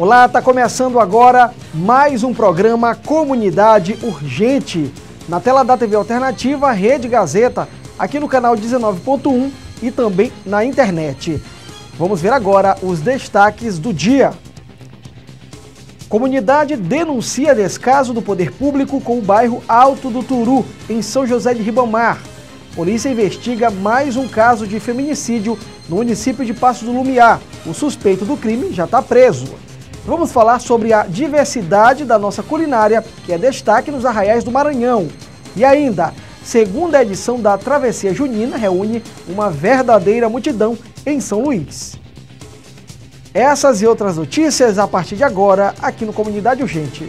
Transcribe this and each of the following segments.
Olá, está começando agora mais um programa Comunidade Urgente. Na tela da TV Alternativa, Rede Gazeta, aqui no canal 19.1 e também na internet. Vamos ver agora os destaques do dia. Comunidade denuncia descaso do poder público com o bairro Alto do Turu, em São José de Ribamar. Polícia investiga mais um caso de feminicídio no município de Passo do Lumiar. O suspeito do crime já está preso. Vamos falar sobre a diversidade da nossa culinária, que é destaque nos arraiais do Maranhão. E ainda, segunda edição da Travessia Junina reúne uma verdadeira multidão em São Luís. Essas e outras notícias a partir de agora, aqui no Comunidade Urgente.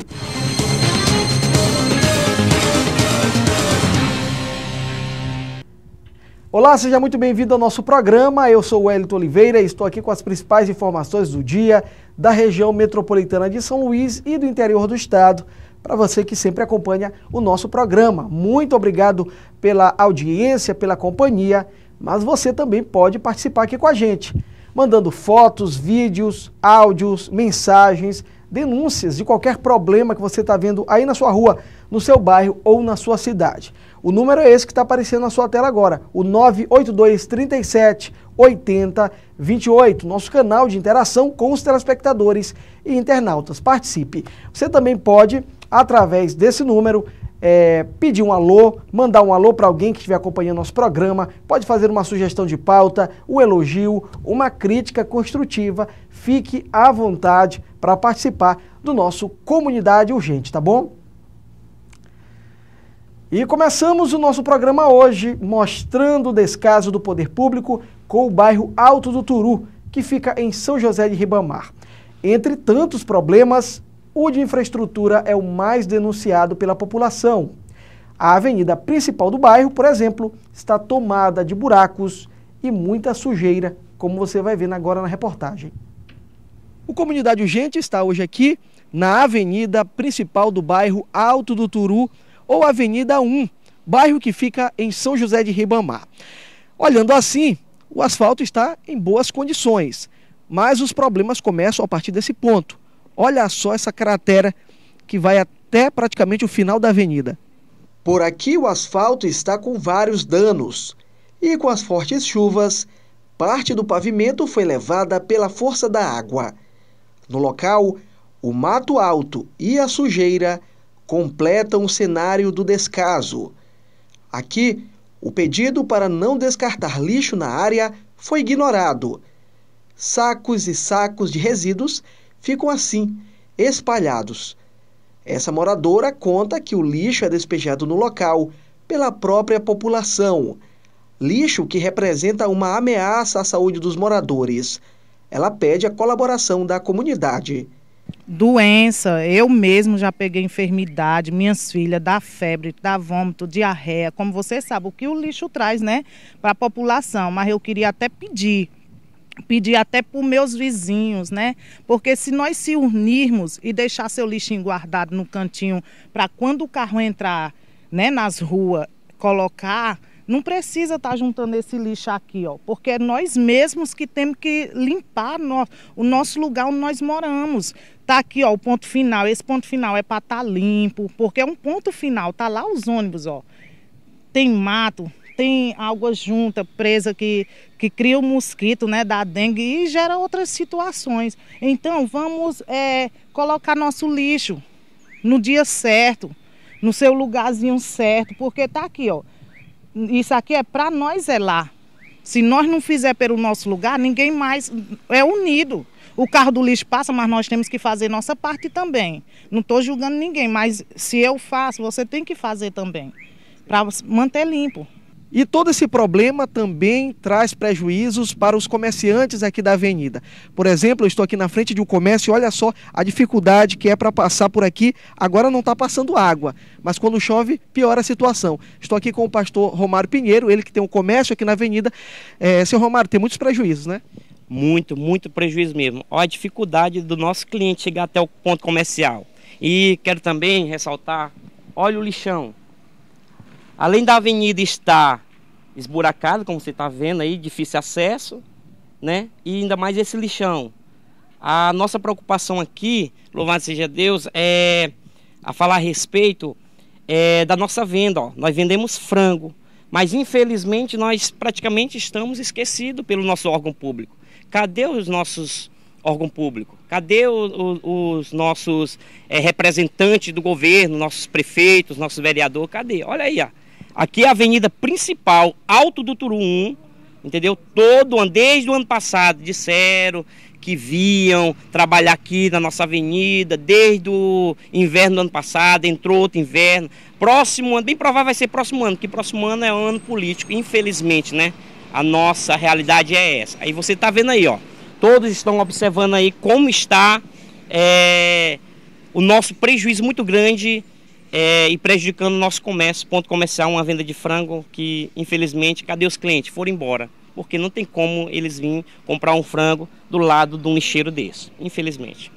Olá, seja muito bem-vindo ao nosso programa. Eu sou o Wellington Oliveira e estou aqui com as principais informações do dia da região metropolitana de São Luís e do interior do estado, para você que sempre acompanha o nosso programa. Muito obrigado pela audiência, pela companhia, mas você também pode participar aqui com a gente, mandando fotos, vídeos, áudios, mensagens, denúncias de qualquer problema que você está vendo aí na sua rua, no seu bairro ou na sua cidade. O número é esse que está aparecendo na sua tela agora, o 982 37 80 nosso canal de interação com os telespectadores e internautas. Participe. Você também pode, através desse número, é, pedir um alô, mandar um alô para alguém que estiver acompanhando nosso programa, pode fazer uma sugestão de pauta, um elogio, uma crítica construtiva. Fique à vontade para participar do nosso Comunidade Urgente, tá bom? E começamos o nosso programa hoje mostrando o descaso do poder público com o bairro Alto do Turu, que fica em São José de Ribamar. Entre tantos problemas, o de infraestrutura é o mais denunciado pela população. A avenida principal do bairro, por exemplo, está tomada de buracos e muita sujeira, como você vai vendo agora na reportagem. O Comunidade Urgente está hoje aqui na avenida principal do bairro Alto do Turu, ou Avenida 1, bairro que fica em São José de Ribamar. Olhando assim, o asfalto está em boas condições, mas os problemas começam a partir desse ponto. Olha só essa cratera que vai até praticamente o final da avenida. Por aqui o asfalto está com vários danos e com as fortes chuvas, parte do pavimento foi levada pela força da água. No local, o mato alto e a sujeira completam o cenário do descaso. Aqui, o pedido para não descartar lixo na área foi ignorado. Sacos e sacos de resíduos ficam assim, espalhados. Essa moradora conta que o lixo é despejado no local pela própria população. Lixo que representa uma ameaça à saúde dos moradores. Ela pede a colaboração da comunidade. Doença, eu mesmo já peguei enfermidade, minhas filhas, da febre, da vômito, diarreia, como você sabe, o que o lixo traz, né, para a população. Mas eu queria até pedir pedir até para os meus vizinhos, né? Porque se nós se unirmos e deixar seu lixinho guardado no cantinho para quando o carro entrar, né, nas ruas, colocar, não precisa estar tá juntando esse lixo aqui, ó, porque é nós mesmos que temos que limpar no, o nosso lugar onde nós moramos. Tá aqui, ó, o ponto final. Esse ponto final é para estar tá limpo, porque é um ponto final. Tá lá os ônibus, ó. Tem mato, tem água junta, presa que, que cria o mosquito, né, da dengue e gera outras situações. Então, vamos é, colocar nosso lixo no dia certo, no seu lugarzinho certo, porque tá aqui, ó. Isso aqui é para nós é lá. Se nós não fizer pelo nosso lugar, ninguém mais é unido. O carro do lixo passa, mas nós temos que fazer nossa parte também. Não estou julgando ninguém, mas se eu faço, você tem que fazer também, para manter limpo. E todo esse problema também traz prejuízos para os comerciantes aqui da avenida. Por exemplo, eu estou aqui na frente de um comércio e olha só a dificuldade que é para passar por aqui. Agora não está passando água, mas quando chove, piora a situação. Estou aqui com o pastor Romário Pinheiro, ele que tem um comércio aqui na avenida. É, seu Romário, tem muitos prejuízos, né? Muito, muito prejuízo mesmo. Olha a dificuldade do nosso cliente chegar até o ponto comercial. E quero também ressaltar, olha o lixão Além da avenida estar esburacada, como você está vendo aí, difícil acesso, né? E ainda mais esse lixão. A nossa preocupação aqui, louvado seja Deus, é a falar a respeito é, da nossa venda. Ó. Nós vendemos frango, mas infelizmente nós praticamente estamos esquecidos pelo nosso órgão público. Cadê os nossos órgão público? Cadê o, o, os nossos é, representantes do governo, nossos prefeitos, nossos vereadores? Cadê? Olha aí, ó. Aqui é a avenida principal, Alto do Turu 1, entendeu? Todo ano, desde o ano passado, disseram que viam trabalhar aqui na nossa avenida, desde o inverno do ano passado, entrou outro inverno. Próximo ano, bem provável vai ser próximo ano, que próximo ano é um ano político, infelizmente, né? A nossa realidade é essa. Aí você tá vendo aí, ó. Todos estão observando aí como está é, o nosso prejuízo muito grande é, e prejudicando o nosso comércio, ponto comercial, uma venda de frango que, infelizmente, cadê os clientes? Foram embora. Porque não tem como eles virem comprar um frango do lado de um lixeiro desse, infelizmente.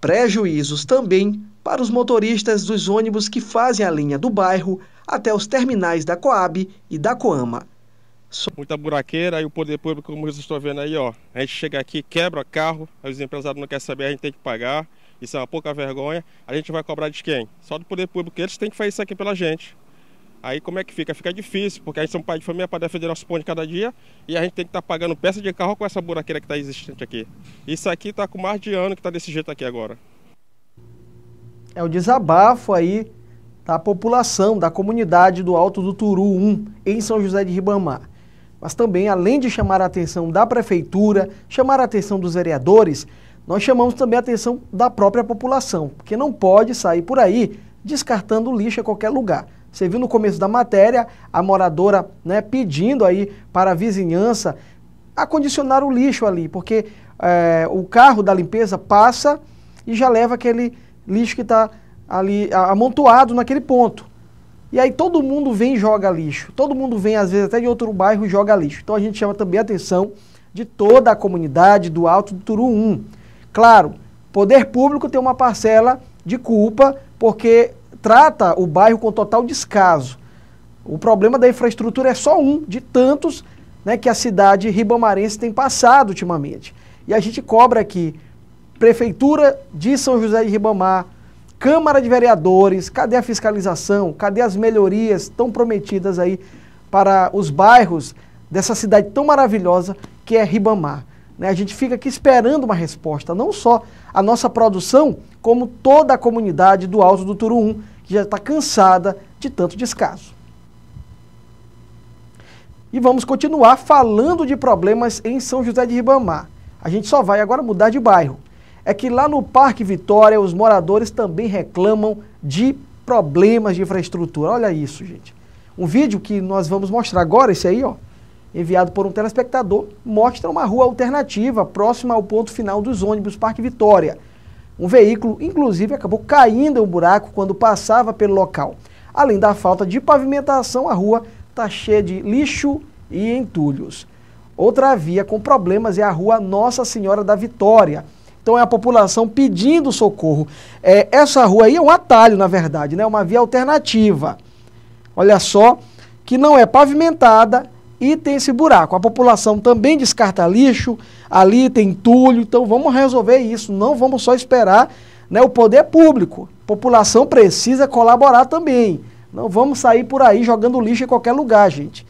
Prejuízos também para os motoristas dos ônibus que fazem a linha do bairro até os terminais da Coab e da Coama. Muita buraqueira e o poder público, como vocês estão vendo aí, ó, a gente chega aqui, quebra carro, aí os empresários não querem saber, a gente tem que pagar. Isso é uma pouca vergonha. A gente vai cobrar de quem? Só do poder público, que eles têm que fazer isso aqui pela gente. Aí como é que fica? Fica difícil, porque a gente é um pai de família para defender nosso pão de cada dia e a gente tem que estar tá pagando peça de carro com essa buraqueira que está existente aqui. Isso aqui está com mais de ano que está desse jeito aqui agora. É o desabafo aí da população, da comunidade do Alto do Turu 1, em São José de Ribamar. Mas também, além de chamar a atenção da prefeitura, chamar a atenção dos vereadores, nós chamamos também a atenção da própria população, porque não pode sair por aí descartando lixo a qualquer lugar. Você viu no começo da matéria a moradora né, pedindo aí para a vizinhança acondicionar o lixo ali, porque é, o carro da limpeza passa e já leva aquele lixo que está ali amontoado naquele ponto. E aí todo mundo vem e joga lixo. Todo mundo vem, às vezes, até de outro bairro e joga lixo. Então a gente chama também a atenção de toda a comunidade do Alto do Turu 1 Claro, poder público tem uma parcela de culpa porque trata o bairro com total descaso. O problema da infraestrutura é só um de tantos né, que a cidade ribamarense tem passado ultimamente. E a gente cobra aqui Prefeitura de São José de Ribamar, Câmara de Vereadores, cadê a fiscalização? Cadê as melhorias tão prometidas aí para os bairros dessa cidade tão maravilhosa que é Ribamar? Né? A gente fica aqui esperando uma resposta, não só a nossa produção, como toda a comunidade do Alto do 1 que já está cansada de tanto descaso. E vamos continuar falando de problemas em São José de Ribamar. A gente só vai agora mudar de bairro. É que lá no Parque Vitória, os moradores também reclamam de problemas de infraestrutura. Olha isso, gente. Um vídeo que nós vamos mostrar agora, esse aí, ó enviado por um telespectador, mostra uma rua alternativa próxima ao ponto final dos ônibus Parque Vitória. Um veículo, inclusive, acabou caindo em um buraco quando passava pelo local. Além da falta de pavimentação, a rua está cheia de lixo e entulhos. Outra via com problemas é a rua Nossa Senhora da Vitória. Então é a população pedindo socorro. É, essa rua aí é um atalho, na verdade, né? uma via alternativa. Olha só, que não é pavimentada, e tem esse buraco. A população também descarta lixo, ali tem entulho, então vamos resolver isso, não vamos só esperar né, o poder público. A população precisa colaborar também. Não vamos sair por aí jogando lixo em qualquer lugar, gente.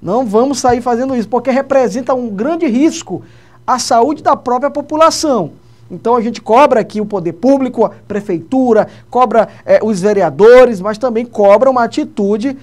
Não vamos sair fazendo isso, porque representa um grande risco à saúde da própria população. Então a gente cobra aqui o poder público, a prefeitura, cobra é, os vereadores, mas também cobra uma atitude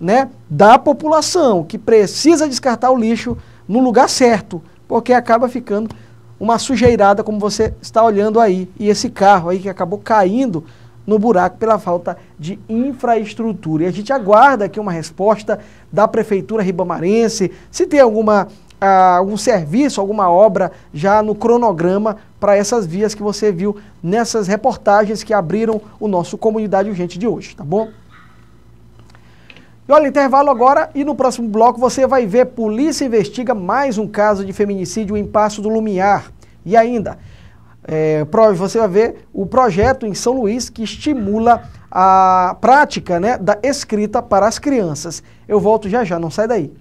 né, da população que precisa descartar o lixo no lugar certo, porque acaba ficando uma sujeirada como você está olhando aí. E esse carro aí que acabou caindo no buraco pela falta de infraestrutura. E a gente aguarda aqui uma resposta da Prefeitura Ribamarense, se tem alguma, ah, algum serviço, alguma obra já no cronograma para essas vias que você viu nessas reportagens que abriram o nosso Comunidade Urgente de hoje, tá bom? E olha, intervalo agora e no próximo bloco você vai ver polícia investiga mais um caso de feminicídio em Passo do Lumiar. E ainda, é, você vai ver o projeto em São Luís que estimula a prática né, da escrita para as crianças. Eu volto já já, não sai daí.